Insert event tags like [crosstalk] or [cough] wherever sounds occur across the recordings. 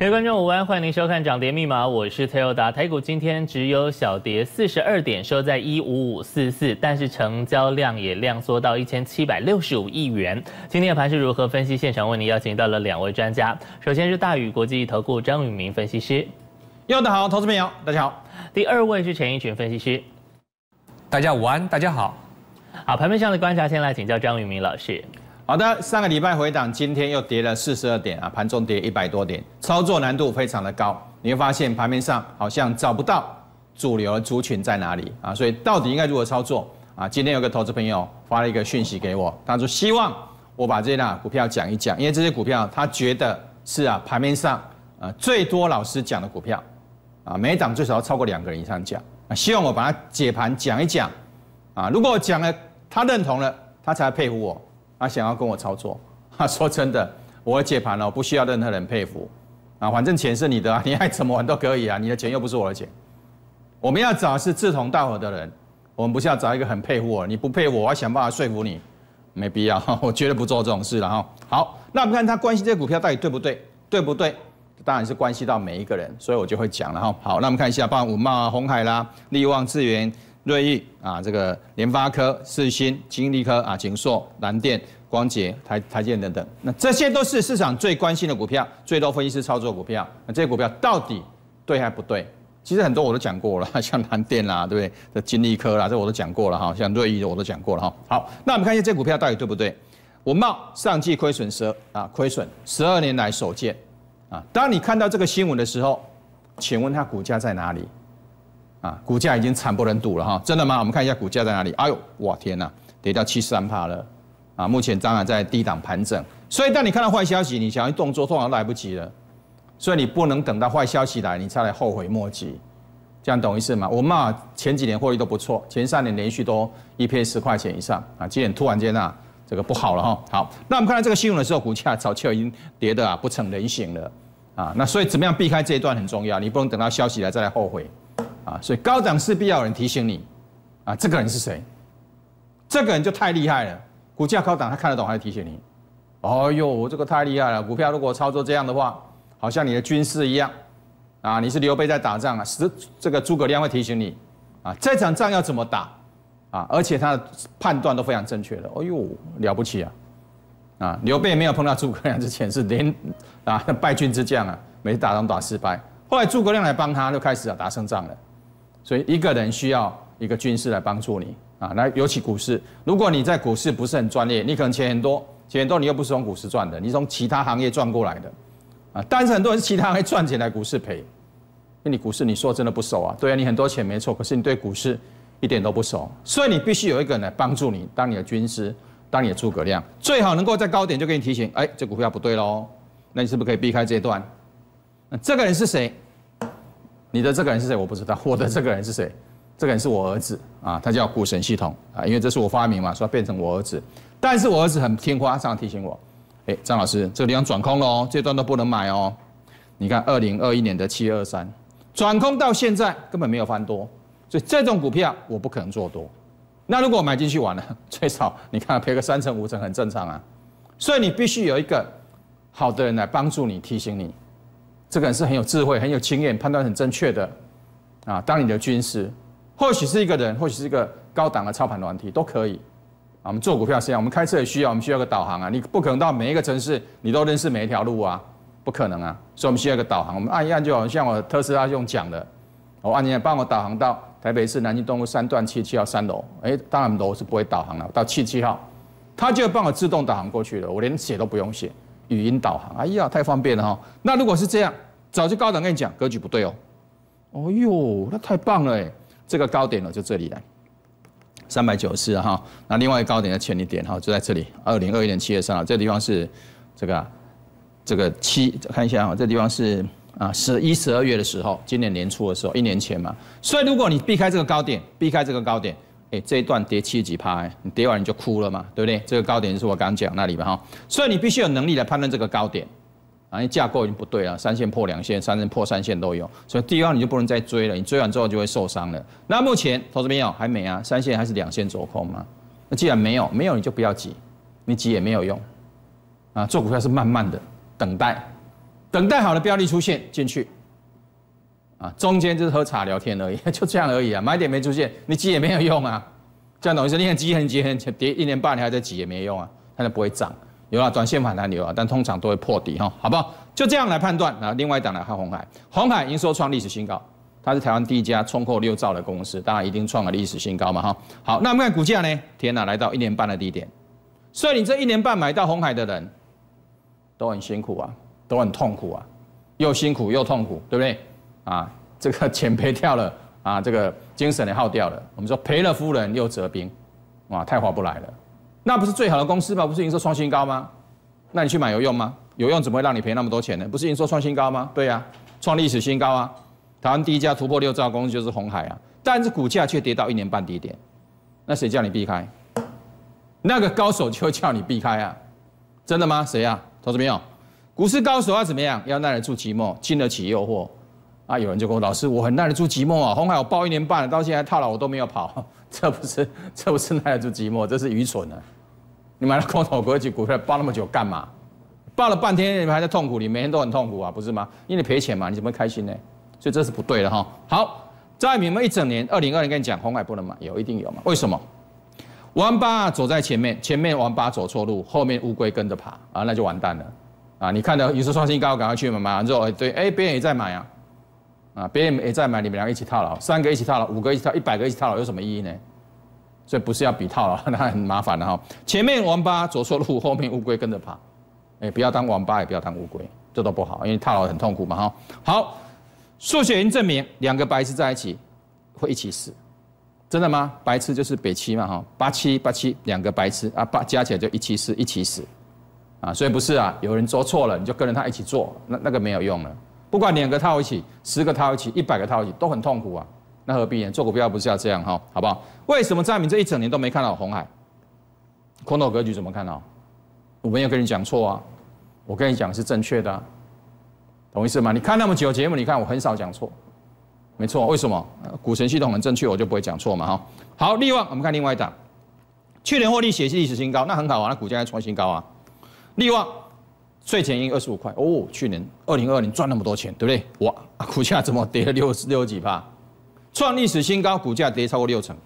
各位观众午安，欢迎您收看《涨跌密码》，我是特尤达。台股今天只有小跌四十二点，收在一五五四四，但是成交量也量缩到一千七百六十五亿元。今天的盘是如何分析？现场为您邀请到了两位专家，首先是大宇国际投顾张宇明分析师，尤得好，投资朋友大家好。第二位是陈一群分析师，大家午安，大家好。好，盘面上的观察，先来请教张宇明老师。好的，上个礼拜回档，今天又跌了四十二点啊，盘中跌一百多点，操作难度非常的高。你会发现盘面上好像找不到主流族群在哪里啊，所以到底应该如何操作啊？今天有个投资朋友发了一个讯息给我，他说希望我把这些股票讲一讲，因为这些股票他觉得是啊，盘面上啊最多老师讲的股票啊，每档最少要超过两个人以上讲啊，希望我把它解盘讲一讲啊，如果我讲了，他认同了，他才佩服我。他想要跟我操作，哈，说真的，我接盘了，不需要任何人佩服，啊，反正钱是你的啊，你爱怎么玩都可以啊，你的钱又不是我的钱，我们要找是志同道合的人，我们不是要找一个很佩服我，你不佩服我，我要想办法说服你，没必要，[laughs] 我绝对不做这种事了哈。好，那我们看他关心这股票到底对不对，对不对？当然是关系到每一个人，所以我就会讲了哈。好，那我们看一下，八五五啊、红海啦，力旺智源。瑞昱啊，这个联发科、四新、金利科啊、景硕、南电、光捷、台台建等等，那这些都是市场最关心的股票，最多分析师操作股票。那这些股票到底对还不对？其实很多我都讲过了，像南电啦，对不对？这金利科啦，这我都讲过了哈。像瑞昱我都讲过了哈。好，那我们看一下这股票到底对不对？文茂上季亏损十啊，亏损十二年来首见啊。当你看到这个新闻的时候，请问它股价在哪里？啊，股价已经惨不忍睹了哈，真的吗？我们看一下股价在哪里。哎呦，我天呐，跌到七十三趴了。啊，目前当然在低档盘整。所以当你看到坏消息，你想去动作，通常来不及了。所以你不能等到坏消息来，你才来后悔莫及。这样懂意思吗？我啊前几年获利都不错，前三年连续都一批十块钱以上啊，今年突然间啊，这个不好了哈。好，那我们看到这个新用的时候，股价早就已经跌得啊，不成人形了啊。那所以怎么样避开这一段很重要，你不能等到消息来再来后悔。啊，所以高涨势必要有人提醒你，啊，这个人是谁？这个人就太厉害了，股价高涨他看得懂，还会提醒你。哎呦，我这个太厉害了，股票如果操作这样的话，好像你的军师一样，啊，你是刘备在打仗啊，是这个诸葛亮会提醒你，啊，这场仗要怎么打？啊，而且他的判断都非常正确的。哎呦，了不起啊！啊，刘备没有碰到诸葛亮之前是连啊败军之将啊，每次打仗打失败，后来诸葛亮来帮他，就开始啊打胜仗了。所以一个人需要一个军师来帮助你啊，来尤其股市，如果你在股市不是很专业，你可能钱很多，钱多你又不是从股市赚的，你从其他行业赚过来的，啊，但是很多人是其他行业赚钱来股市赔，因为你股市你说真的不熟啊，对啊，你很多钱没错，可是你对股市一点都不熟，所以你必须有一个人来帮助你，当你的军师，当你的诸葛亮，最好能够在高点就给你提醒，哎，这股票不对喽，那你是不是可以避开这段？那这个人是谁？你的这个人是谁？我不知道。[laughs] 我的这个人是谁？这个人是我儿子啊，他叫股神系统啊，因为这是我发明嘛，所以变成我儿子。但是我儿子很听话，常常提醒我。哎，张老师，这个地方转空了哦，这段都不能买哦。你看，二零二一年的七二三转空到现在根本没有翻多，所以这种股票我不可能做多。那如果买进去玩呢？[laughs] 最少你看赔个三成五成很正常啊。所以你必须有一个好的人来帮助你，提醒你。这个人是很有智慧、很有经验、判断很正确的啊，当你的军师，或许是一个人，或许是一个高档的操盘软体都可以啊。我们做股票这样，我们开车也需要，我们需要个导航啊。你不可能到每一个城市，你都认识每一条路啊，不可能啊。所以我们需要个导航，我们按一按就好。像我特斯拉用讲的，我按一下，帮我导航到台北市南京东路三段七七号三楼。哎，当然楼是不会导航了，到七七号，它就帮我自动导航过去了，我连写都不用写。语音导航，哎呀，太方便了哈。那如果是这样，早就高等跟你讲，格局不对哦。哦呦，那太棒了哎，这个高点了就这里来。三百九十哈。那另外高点在前一点哈，就在这里，二零二一年七月三号，这地方是这个这个七，看一下哈，这地方是啊十一十二月的时候，今年年初的时候，一年前嘛。所以如果你避开这个高点，避开这个高点。哎，这一段跌七几趴，你跌完你就哭了嘛，对不对？这个高点就是我刚讲那里嘛哈，所以你必须有能力来判断这个高点，因为架构已经不对了，三线破两线，三线破三线都有，所以第二你就不能再追了，你追完之后就会受伤了。那目前，投资朋友还没啊，三线还是两线走空吗？那既然没有，没有你就不要急，你急也没有用啊。做股票是慢慢的等待，等待好的标的出现进去。啊，中间就是喝茶聊天而已，[laughs] 就这样而已啊。买点没出现，你急也没有用啊。这样等于是你看急很急很急，一年半你还在急也没用啊，它就不会涨。有了短线反弹有啊，但通常都会破底哈，好不好？就这样来判断啊。另外一档来看红海，红海营收创历史新高，它是台湾第一家冲破六兆的公司，当然一定创了历史新高嘛哈。好，那我们看股价呢？天哪，来到一年半的低点，所以你这一年半买到红海的人都很辛苦啊，都很痛苦啊，又辛苦又痛苦，对不对？啊，这个钱 [laughs] 赔掉了，啊，这个精神也耗掉了。我们说赔了夫人又折兵，哇，太划不来了。那不是最好的公司吗？不是营收创新高吗？那你去买有用吗？有用怎么会让你赔那么多钱呢？不是营收创新高吗？对呀，创历史新高啊！台湾第一家突破六兆公司就是红海啊，但是股价却跌到一年半低点。那谁叫你避开？那个高手就叫你避开啊！真的吗？谁啊？同学朋友，股市高手要怎么样？要耐得住寂寞，经得起诱惑。啊！有人就跟我老师，我很耐得住寂寞啊。红海我抱一年半了，到现在套牢我都没有跑，这不是这不是耐得住寂寞，这是愚蠢啊！你买了空头股一股票抱那么久干嘛？抱了半天你们还在痛苦里，每天都很痛苦啊，不是吗？因为你赔钱嘛，你怎么会开心呢？所以这是不对的哈。好，在你们一整年，二零二零跟你讲，红海不能买，有一定有嘛？为什么？王八走在前面，前面王八走错路，后面乌龟跟着爬啊，那就完蛋了啊！你看到有时候创新高，赶快去买，买完之后哎对哎，别人也在买啊。啊，别人也在买，你们两个一起套牢，三个一起套牢，五个一起套，一百个一起套牢，有什么意义呢？所以不是要比套牢，[laughs] 那很麻烦的哈。前面王八走错路，后面乌龟跟着爬，哎，不要当王八，也不要当乌龟，这都不好，因为套牢很痛苦嘛哈。好，数学已经证明，两个白痴在一起会一起死，真的吗？白痴就是北七嘛哈，八七八七两个白痴啊，八加起来就一起死，一起死，啊，所以不是啊，有人做错了，你就跟着他一起做，那那个没有用了。不管两个套一起，十个套一起，一百个套一起，都很痛苦啊。那何必呢？做股票不是要这样哈，好不好？为什么在明这一整年都没看到红海？空头格局怎么看呢？我没有跟你讲错啊，我跟你讲是正确的，懂意思吗？你看那么久节目，你看我很少讲错，没错。为什么？股权系统很正确，我就不会讲错嘛哈。好，利旺，我们看另外一档，去年获利写是历史新高，那很好啊，那股价还创新高啊。利旺。税前盈二十五块哦，去年二零二零赚那么多钱，对不对？哇，[laughs] 股价怎么跌了六六几趴？创历史新高，股价跌超过六成，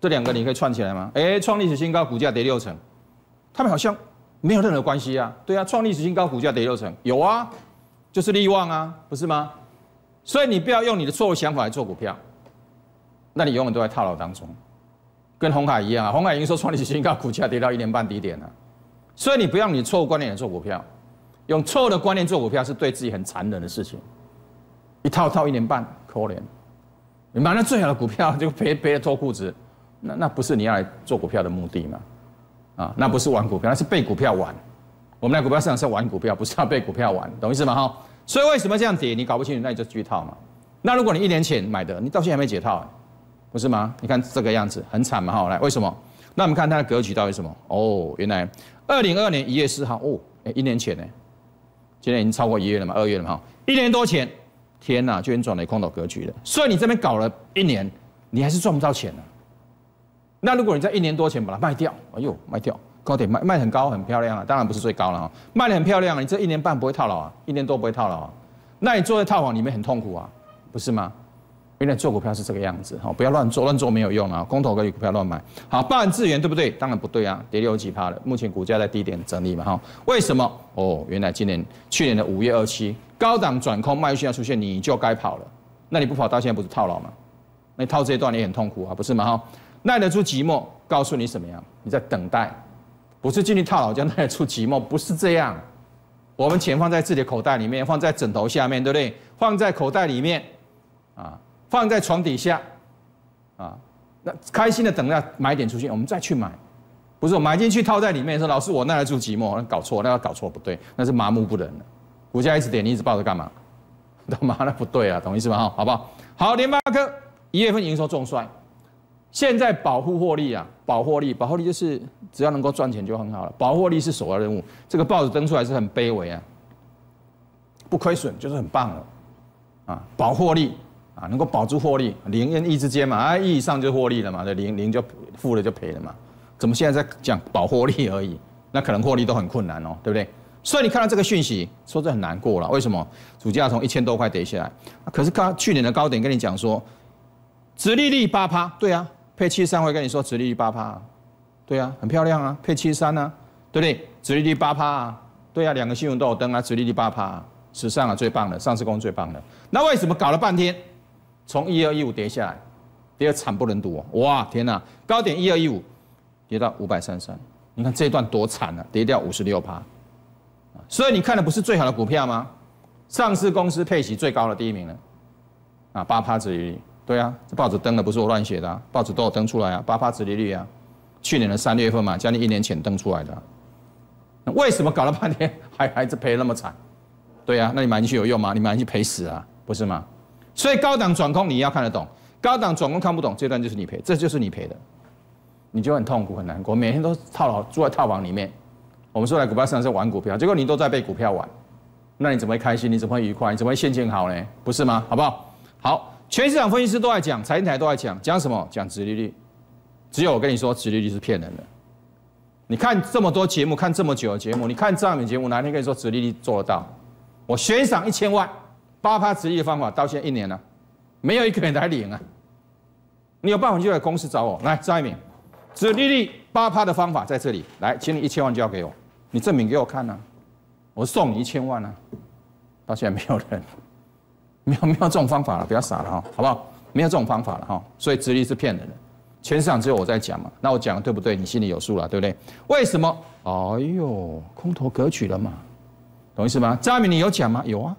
这两个你可以串起来吗？哎，创历史新高，股价跌六成，他们好像没有任何关系啊？对啊，创历史新高，股价跌六成，有啊，就是利旺啊，不是吗？所以你不要用你的错误想法来做股票，那你永远都在套牢当中，跟红海一样啊。红海已经说创历史新高，股价跌到一年半低点了。所以你不要你错误观念做股票，用错误的观念做股票是对自己很残忍的事情。一套套一年半，可怜，你买了最好的股票就赔赔的脱裤子，那那不是你要来做股票的目的吗？啊，那不是玩股票，那是被股票玩。我们来股票市场是玩股票，不是要被股票玩，懂意思吗？哈，所以为什么这样跌，你搞不清楚，那你就去套嘛。那如果你一年前买的，你到现在还没解套，不是吗？你看这个样子很惨嘛，哈，来为什么？那我们看它的格局到底什么？哦，原来二零二二年一月四号，哦，一年前呢，今年已经超过一月了嘛，二月了嘛，一年多前，天哪，就已经转为空头格局了。所以你这边搞了一年，你还是赚不到钱啊。那如果你在一年多前把它卖掉，哎呦，卖掉，高点卖，卖很高，很漂亮啊。当然不是最高了啊，卖的很漂亮啊。你这一年半不会套牢啊，一年多不会套牢。啊，那你坐在套房里面很痛苦啊，不是吗？原来做股票是这个样子哈，不要乱做，乱做没有用啊！公投以股票乱买，好，半万资源对不对？当然不对啊，跌六几趴了。目前股价在低点整理嘛哈？为什么？哦，原来今年去年的五月二七，高档转空卖压要出现，你就该跑了。那你不跑到现在不是套牢吗？那套这一段你很痛苦啊，不是吗？哈，耐得住寂寞，告诉你什么样？你在等待，不是进去套牢，就耐得住寂寞，不是这样。我们钱放在自己的口袋里面，放在枕头下面，对不对？放在口袋里面啊。放在床底下，啊，那开心的等下买点出去，我们再去买，不是买进去套在里面说，老师我耐得住寂寞，那搞错，那要搞错不对，那是麻木不仁的，股价一直跌，你一直抱着干嘛？干嘛？那不对啊，懂意思吗？好不好？好，联发科一月份营收重摔，现在保护获利啊，保获利，保获利就是只要能够赚钱就很好了，保获利是首要任务。这个报纸登出来是很卑微啊，不亏损就是很棒了啊，保获利。啊，能够保住获利，零跟一之间嘛，啊，一以上就获利了嘛，这零零就负了就赔了嘛，怎么现在在讲保获利而已？那可能获利都很困难哦，对不对？所以你看到这个讯息，说这很难过了，为什么？主价从一千多块跌下来，可是刚去年的高点，跟你讲说，直利率八趴，对啊，配七三会跟你说直利率八趴，对啊，很漂亮啊，配七三呢，对不对？直利率八趴啊，对啊，两个信用都有登啊，直利率八趴，史上啊最棒的，上市公司最棒的，那为什么搞了半天？从一二一五跌下来，跌得惨不忍睹哦，哇，天呐，高点一二一五，跌到五百三三，你看这一段多惨啊，跌掉五十六趴。所以你看的不是最好的股票吗？上市公司配息最高的第一名呢，啊，八趴折利率，对啊，这报纸登的不是我乱写的，啊，报纸都有登出来啊，八趴折利率啊，去年的三月份嘛，将近一年前登出来的。那为什么搞了半天 [laughs] 还还是赔那么惨？对啊，那你买进去有用吗？你买进去赔死啊，不是吗？所以高档转空你要看得懂，高档转空看不懂，这段就是你赔，这就是你赔的，你就很痛苦很难过，每天都套牢住在套房里面。我们说在股票市场是玩股票，结果你都在被股票玩，那你怎么会开心？你怎么会愉快？你怎么会心情好呢？不是吗？好不好？好，全市场分析师都在讲，财经台都在讲，讲什么？讲殖利率。只有我跟你说，殖利率是骗人的。你看这么多节目，看这么久的节目，你看这样的节目，哪天可以说殖利率做得到？我悬赏一千万。八趴直利的方法，到现在一年了，没有一个人来领啊！你有办法就来公司找我。来，张一鸣，直利率八趴的方法在这里。来，请你一千万交给我，你证明给我看啊！我送你一千万啊！到现在没有人，没有没有这种方法了，不要傻了哈，好不好？没有这种方法了哈，所以直立是骗人的。全市场只有我在讲嘛，那我讲的对不对？你心里有数了，对不对？为什么？哎呦，空头格局了嘛，懂意思吗？张一敏，你有讲吗？有啊。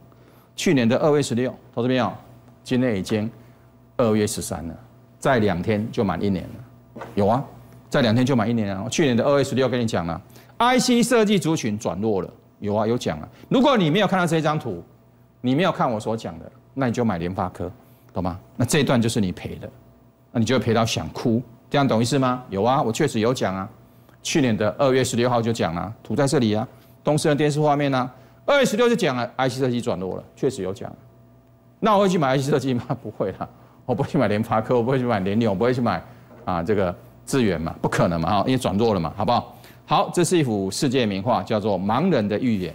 去年的二月十六，同志们有。今天已经二月十三了，在两天就满一年了。有啊，在两天就满一年了。去年的二月十六，跟你讲了，IC 设计族群转弱了。有啊，有讲了。如果你没有看到这张图，你没有看我所讲的，那你就买联发科，懂吗？那这一段就是你赔的，那你就赔到想哭，这样懂意思吗？有啊，我确实有讲啊。去年的二月十六号就讲了，图在这里啊，东森电视画面啊。二月十六就讲了，IC 设计转弱了，确实有讲。那我会去买 IC 设计吗？[laughs] 不会啦，我不会去买联发科，我不会去买联咏，我不会去买啊这个致远嘛，不可能嘛，哈，因为转弱了嘛，好不好？好，这是一幅世界名画，叫做《盲人的预言》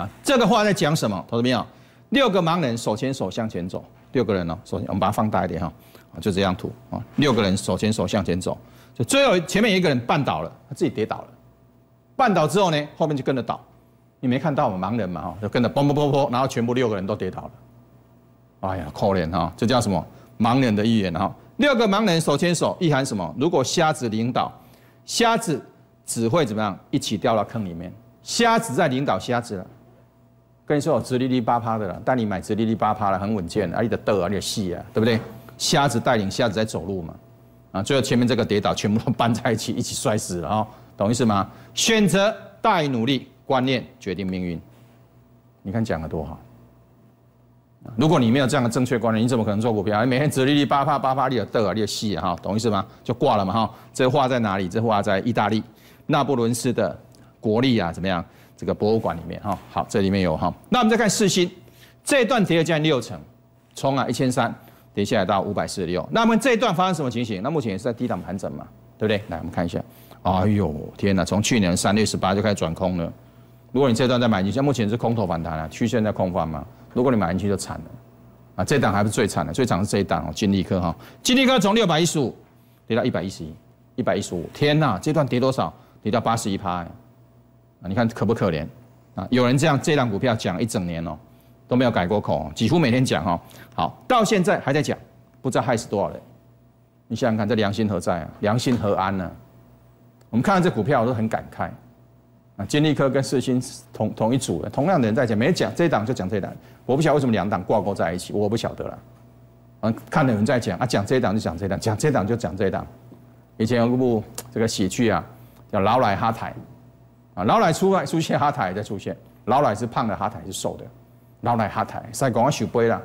啊。这个画在讲什么？同志们有？六个盲人手牵手向前走，六个人哦。首先我们把它放大一点哈，就这张图啊，六个人手牵手向前走，就最后前面一个人绊倒了，他自己跌倒了，绊倒之后呢，后面就跟着倒。你没看到吗？盲人嘛，哈，就跟着嘣嘣嘣嘣，然后全部六个人都跌倒了。哎呀，可怜啊！这叫什么盲人的预言？哈，六个盲人手牵手，意涵什么？如果瞎子领导，瞎子只会怎么样？一起掉到坑里面。瞎子在领导瞎子了，跟你说我直立立八趴的了，带你买直立立八趴了，很稳健，而你的豆你的细啊，对不对？瞎子带领瞎子在走路嘛，啊，最后前面这个跌倒，全部都搬在一起，一起摔死了，啊。懂意思吗？选择大于努力。观念决定命运，你看讲的多好。如果你没有这样的正确观念，你怎么可能做股票？哎，每天折利利八八八八利的得尔列西哈，懂意思吗？就挂了嘛哈。这画在哪里？这画在意大利那不伦斯的国立啊怎么样？这个博物馆里面哈。好，这里面有哈。那我们再看四星，这一段跌了将近六成，冲啊一千三，跌下来到五百四十六。那么这一段发生什么情形？那目前也是在低档盘整嘛，对不对？来，我们看一下。哎呦天哪，从去年三月十八就开始转空了。如果你这段再买进去，目前是空头反弹了，曲线在空方嘛。如果你买进去就惨了，啊，这档还是最惨的，最惨是这一档哦，金利科哈，金利科从六百一十五跌到一百一十一，一百一十五，天呐，这段跌多少？跌到八十一趴，啊，你看可不可怜？啊，有人这样，这档股票讲一整年哦，都没有改过口，几乎每天讲哦，好，到现在还在讲，不知道害死多少人，你想想看，这良心何在啊？良心何安呢？我们看到这股票我都很感慨。啊，金立科跟世新同同一组的，同样的人在讲，没讲这档就讲这档。我不晓得为什么两档挂钩在一起，我不晓得了。嗯，看的人在讲，啊，讲这档就讲这档，讲这档就讲这档。以前有一部这个喜剧啊，叫《老奶哈台》啊，老奶出来出现哈台，再出现老奶是胖的，哈台是瘦的，老奶哈台。在广安许杯了，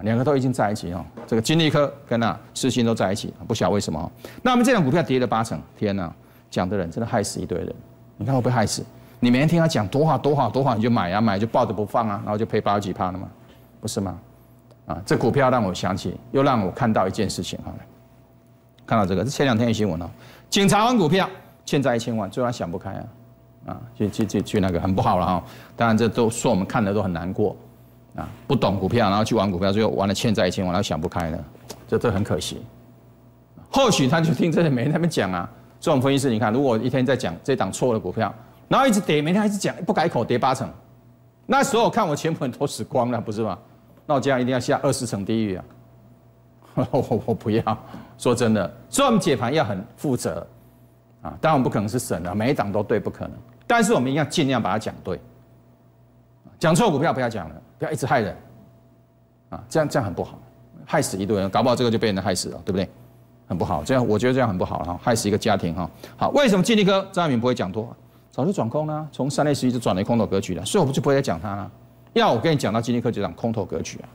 两个都已经在一起哦。这个金立科跟那世新都在一起，不晓得为什么。那么这档股票跌了八成，天哪！讲的人真的害死一堆人。你看我被害死，你每天听他讲多好多好多好，你就买啊买就抱着不放啊，然后就赔八九几趴了嘛，不是吗？啊，这股票让我想起，又让我看到一件事情好了，看到这个是前两天的新闻哦，警察玩股票欠债一千万，最后他想不开啊啊，去去去去那个很不好了哈。当然这都说我们看的都很难过啊，不懂股票然后去玩股票，最后玩了欠债一千万，然后想不开了，这这很可惜。或许他就听这些没人那么讲啊。这种分析师，你看，如果一天在讲这档错的股票，然后一直跌，每天还是讲不改口跌八成，那时候看我全部人都死光了，不是吗？那我这样一定要下二十层地狱啊！我 [laughs] 我不要，说真的，所以我们解盘要很负责啊，当然我们不可能是神的，每一档都对不可能，但是我们一定要尽量把它讲对。讲错股票不要讲了，不要一直害人啊，这样这样很不好，害死一堆人，搞不好这个就被人害死了，对不对？很不好，这样我觉得这样很不好了，害死一个家庭哈。好，为什么金立科张爱敏不会讲多？早就转空了，从三类十一就转为空头格局了，所以我们就不会再讲他了。要我跟你讲到金立科就讲空头格局啊，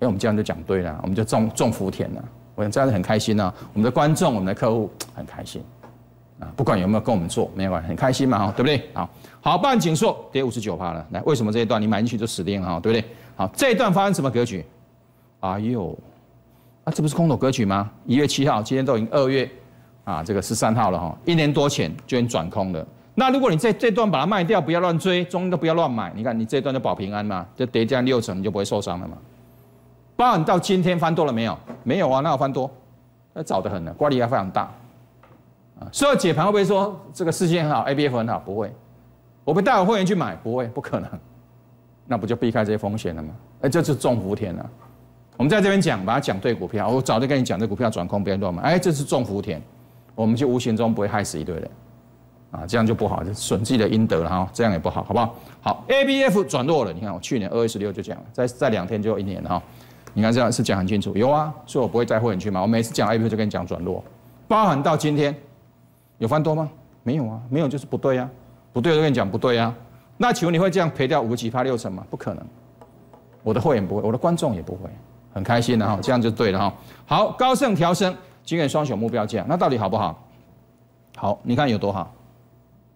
因为我们这样就讲对了，我们就种种福田了，我想这样子很开心啊。我们的观众，我们的客户很开心啊，不管有没有跟我们做，没有关系，很开心嘛，对不对？好好，半景缩跌五十九趴了，来，为什么这一段你买进去就死了？哈，对不对？好，这一段发生什么格局？阿尤。那这不是空头歌曲吗？一月七号，今天都已经二月，啊，这个十三号了哈，一年多前就已经转空了。那如果你在这段把它卖掉，不要乱追，中都不要乱买。你看你这段就保平安嘛，就叠加六成，你就不会受伤了嘛。爸，你到今天翻多了没有？没有啊，那有翻多？那早得很了，瓜利还非常大啊。所到解盘会不会说这个事件很好？ABF 很好？不会，我们带我会员去买，不会，不可能。那不就避开这些风险了吗？哎，就是中福天了。我们在这边讲，把它讲对股票。我早就跟你讲，这股票转空不要乱买。哎，这是中福田，我们就无形中不会害死一堆人啊，这样就不好，就损自己的阴德了哈。这样也不好，好不好？好，A B F 转弱了，你看我去年二月十六就讲了，在在两天就一年了哈。你看这样是讲很清楚，有啊，所以我不会再会员去嘛。我每次讲 A B F 就跟你讲转弱，包含到今天有翻多吗？没有啊，没有就是不对啊，不对就跟你讲不对啊。那请问你会这样赔掉五级趴六成吗？不可能，我的会员不会，我的观众也不会。很开心的哈，这样就对了哈。好，高盛调升，今日双雄目标价，那到底好不好？好，你看有多好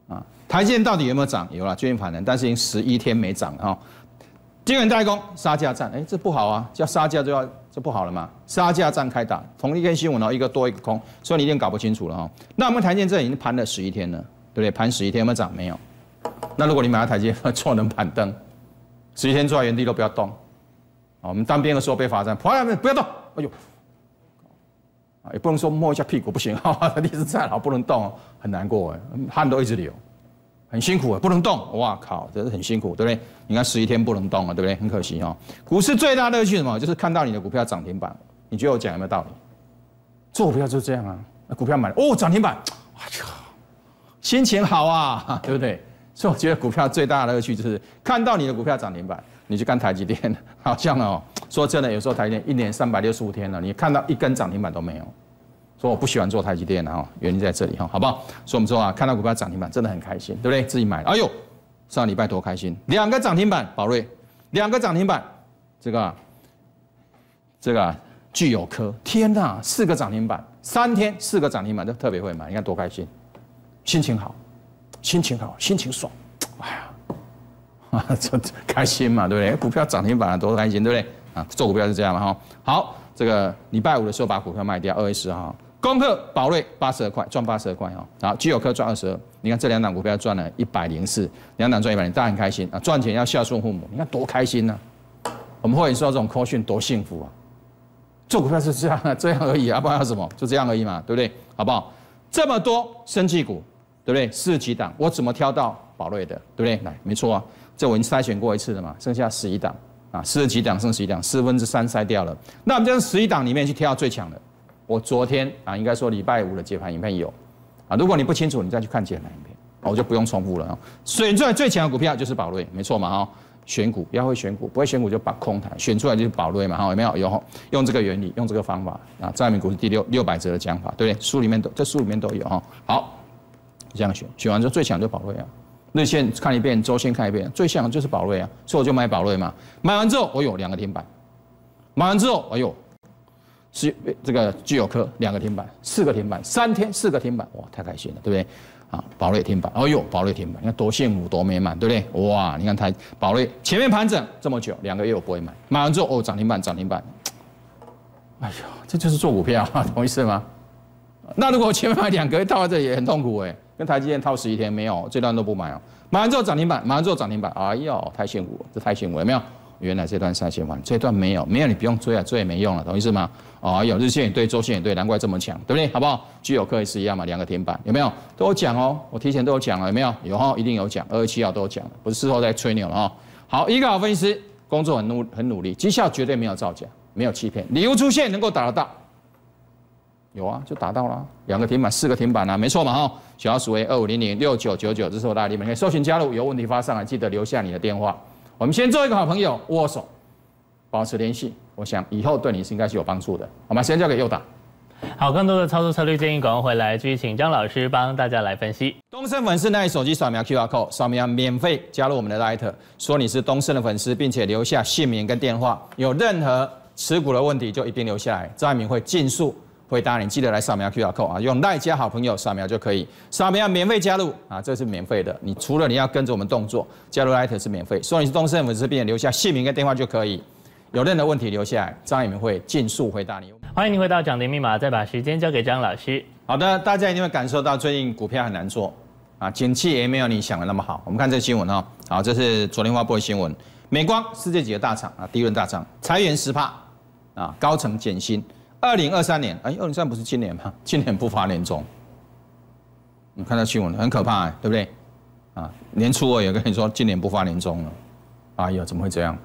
啊？台积电到底有没有涨？有了，最近反弹，但是已经十一天没涨了哈。今日代工杀价战，哎，这不好啊，叫杀价就要就不好了嘛，杀价战开打，同一根新闻哦，一个多一个空，所以你一定搞不清楚了哈。那我们台积电这已经盘了十一天了，对不对？盘十一天没有涨，没有。那如果你买了台积电，坐 [laughs] 冷板凳，十一天坐在原地都不要动。我们当兵的时候被罚站，趴下不要动。哎呦，啊也不能说摸一下屁股不行 [laughs] 哈，哈，一直站好不能动，很难过哎，汗都一直流，很辛苦啊，不能动。哇靠，真是很辛苦，对不对？你看十一天不能动了，对不对？很可惜哦。股市最大乐趣什么？就是看到你的股票涨停板。你觉得我讲有没有道理？做股票就是这样啊，股票买哦涨停板，哎呀，心情好啊，[laughs] 对不对？[laughs] 所以我觉得股票最大的乐趣就是看到你的股票涨停板，你去看台积电，[laughs] 好像哦，说真的，有时候台积电一年三百六十五天了，你看到一根涨停板都没有，说我不喜欢做台积电了哈，原因在这里哈，好不好？所以我们说啊，看到股票涨停板真的很开心，对不对？自己买，哎呦，上礼拜多开心，两个涨停板，宝瑞，两个涨停板，这个，这个具有科，天哪，四个涨停板，三天四个涨停板都特别会买，你看多开心，心情好。心情好，心情爽，哎呀，啊，[laughs] 这开心嘛，对不对？股票涨停板多开心，对不对？啊，做股票是这样嘛，哈。好，这个礼拜五的时候把股票卖掉，二月十号，功课宝瑞八十二块，赚八十二块哦。然后基友科赚二十二，你看这两档股票赚了一百零四，两档赚一百零，大家很开心啊，赚钱要孝顺父母，你看多开心呢。我们会员收到这种 call 讯多幸福啊，做股票是这样，这样而已啊，不要什么，就这样而已嘛，对不对？好不好？这么多生气股。对不对？四十几档，我怎么挑到宝瑞的？对不对？来，没错啊，这我已经筛选过一次了嘛，剩下十一档啊，四十几档剩十一档，四分之三筛掉了。那我们将十一档里面去挑到最强的。我昨天啊，应该说礼拜五的解盘影片有啊。如果你不清楚，你再去看解盘影片，我就不用重复了。啊。选出来最强的股票就是宝瑞，没错嘛哦。选股，要会选股，不会选股就把空台。选出来就是宝瑞嘛，哈，有没有？有，用这个原理，用这个方法啊。在明股是第六六百折的讲法，对不对？书里面都，这书里面都有哈，好。这样选，选完之后最强就宝瑞啊，日线看一遍，周线看一遍，最强就是宝瑞啊，所以我就买宝瑞嘛。买完之后，我有两个停板；买完之后，哎呦，是这个具有科两个停板，四个停板，三天四个停板，哇，太开心了，对不对？啊，宝瑞停板，哎呦，宝瑞停板，你看多羡慕多美满，对不对？哇，你看它宝瑞前面盘整这么久，两个月我不会买，买完之后哦，涨停板涨停板，哎呦，这就是做股票，同 [laughs] 意思吗？那如果我前面买两个月到这里也很痛苦哎。台积电套十一天没有，这段都不买哦。买完之后涨停板，买完之后涨停板，哎呦，太辛苦，这太辛苦了没有？原来这段三千万，这段没有，没有你不用追啊，追也没用了，懂意思吗？哦，有日线也对，周线也对，难怪这么强，对不对？好不好？具有克里是一样嘛，两个停板有没有？都有讲哦，我提前都有讲了，有没有？有哈，一定有讲，二十七号都有讲，不是事后在吹牛了哈。好，一个好分析师，工作很努很努力，绩效绝对没有造假，没有欺骗，由出现能够打得到。有啊，就打到了两个停板，四个停板啊，没错嘛，哈。小数为二五零零六九九九，这是我大力们可以搜寻加入，有问题发上来，记得留下你的电话。我们先做一个好朋友，握手，保持联系。我想以后对你是应该是有帮助的。好，把先交给右打。好，更多的操作策略建议，赶快回来，继续请张老师帮大家来分析。东森粉丝爱手机扫描 QR Code，扫描免费加入我们的 Lite，说你是东森的粉丝，并且留下姓名跟电话，有任何持股的问题就一并留下来，张爱民会尽速。回答你记得来扫描 Q R code 啊，用赖加好朋友扫描就可以，扫描免费加入啊，这是免费的。你除了你要跟着我们动作加入赖特是免费，所以你是东森粉丝，别留下姓名跟电话就可以，有任何问题留下来，张永明会尽速回答你。欢迎你回到涨停密码，再把时间交给张老师。好的，大家一定会感受到最近股票很难做啊，景气也没有你想的那么好。我们看这新闻哦，好，这是昨天发布的新闻，美光是这几个大厂啊，第一轮大厂裁员十帕啊，高层减薪。二零二三年，哎，二零三不是今年吗？今年不发年终，你看到新闻了，很可怕，对不对？啊，年初我也跟你说，今年不发年终了，哎呦，怎么会这样？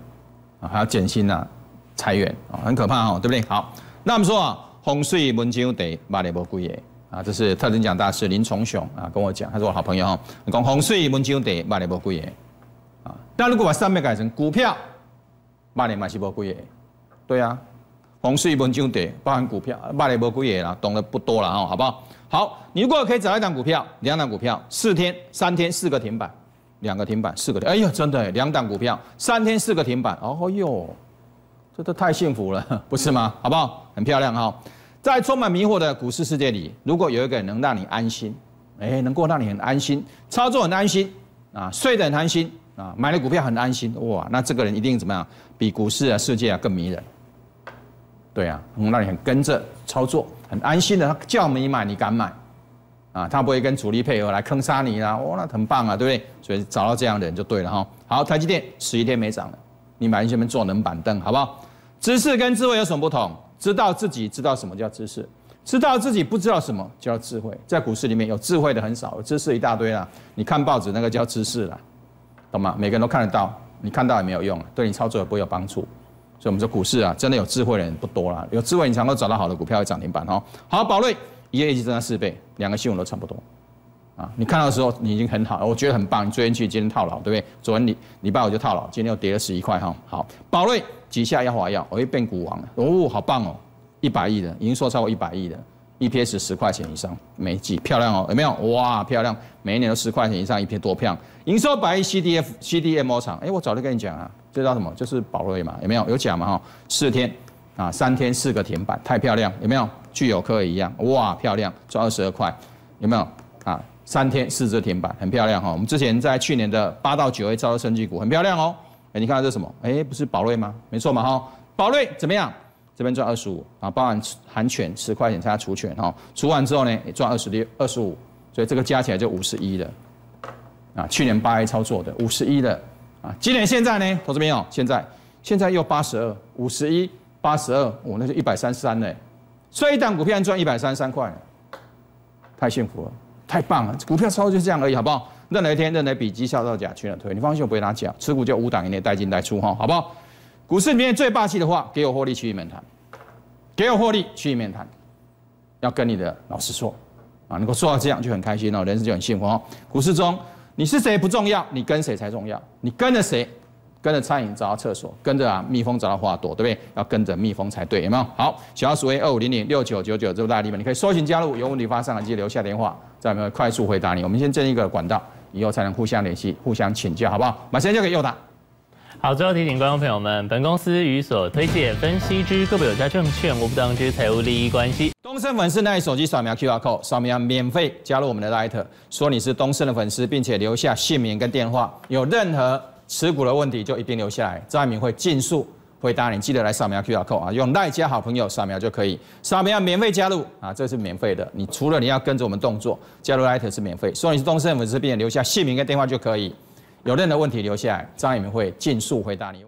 啊，还要减薪啊，裁员啊，很可怕哈，对不对？好，那我们说啊，洪水文章得卖得不贵耶，啊，这是特等奖大师林崇雄啊，跟我讲，他是我好朋友哈。讲洪水文章得卖得不贵耶，啊，那如果把上面改成股票，卖得马是不贵耶？对呀。从事一本经典，包含股票，卖的不贵也啦，懂得不多了哈，好不好？好，你如果可以找一档股票，两档股票，四天、三天四个停板，两个停板，四个的，哎呦，真的，两档股票，三天四个停板，哦哟，这都太幸福了，[laughs] 不是吗？好不好？很漂亮哈，在充满迷惑的股市世界里，如果有一个人能让你安心，哎，能够让你很安心，操作很安心啊，睡得很安心啊，买了股票很安心，哇，那这个人一定怎么样？比股市啊，世界啊更迷人。对啊，那你很跟着操作，很安心的。他叫你买，你敢买啊？他不会跟主力配合来坑杀你啦。哇，那很棒啊，对不对？所以找到这样的人就对了哈。好，台积电十一天没涨了，你买进去们坐冷板凳，好不好？知识跟智慧有什么不同？知道自己知道什么叫知识，知道自己不知道什么叫智慧。在股市里面有智慧的很少，知识一大堆啦。你看报纸那个叫知识啦，懂吗？每个人都看得到，你看到也没有用，对你操作也不会有帮助。所以，我们说股市啊，真的有智慧的人不多啦，有智慧，你才能够找到好的股票，涨停板哈。好，宝瑞，一年业绩增加四倍，两个新闻都差不多啊。你看到的时候，你已经很好，我觉得很棒。你追进去，今天套牢，对不对？昨天你你爸，我就套牢，今天又跌了十一块哈。好，宝瑞旗下要华要，我又变股王了。哦，好棒哦，一百亿的营收超过一百亿的，EPS 十块钱以上，每季漂亮哦，有没有？哇，漂亮，每一年都十块钱以上一片多漂亮，营收百亿，CDF、CDM、O 厂，哎，我早就跟你讲啊。这叫什么？就是宝瑞嘛，有没有？有讲嘛哈？四天啊，三天四个停板，太漂亮，有没有？巨有科一样，哇，漂亮，赚二十二块，有没有？啊，三天四只停板，很漂亮哈。我们之前在去年的八到九月招的升级股，很漂亮哦。哎，你看这是什么？哎，不是宝瑞吗？没错嘛哈。宝瑞怎么样？这边赚二十五啊，包含含权十块钱，加除权哈，除完之后呢，也赚二十六、二十五，所以这个加起来就五十一了啊。去年八月操作的五十一了。今年现在呢，同志们哦，现在现在又八十二五十一八十二，我那是一百三十三呢。所以一档股票赚一百三十三块，太幸福了，太棒了，股票稍微就这样而已，好不好？任哪一天任哪笔绩效到假，全人推，你放心，我不会拿假，持股就五档以内带进带出哈，好不好？股市里面最霸气的话，给我获利区域面谈，给我获利区域面谈，要跟你的老师说，啊，能够做到这样就很开心哦，人生就很幸福哦，股市中。你是谁不重要，你跟谁才重要。你跟着谁，跟着餐饮找到厕所，跟着啊蜜蜂找到花朵，对不对？要跟着蜜蜂才对，有没有？好，小数 A 二五零零六九九九位大利们，你可以搜寻加入，有问题发上来，记得留下电话，这样们快速回答你。我们先建一个管道，以后才能互相联系、互相请教，好不好？把时间交给佑达。好，最后提醒观众朋友们，本公司与所推荐分析之各不有家证券无不当之财务利益关系。东森粉丝来手机扫描 QR code，扫描免费加入我们的 Lite，说你是东森的粉丝，并且留下姓名跟电话。有任何持股的问题，就一并留下来，张爱民会尽数回答你。记得来扫描 QR code 啊，用 Lite 加好朋友扫描就可以，扫描免费加入啊，这是免费的。你除了你要跟着我们动作，加入 Lite 是免费，说你是东森粉丝，并且留下姓名跟电话就可以。有任何问题留下来，张永明会尽速回答你。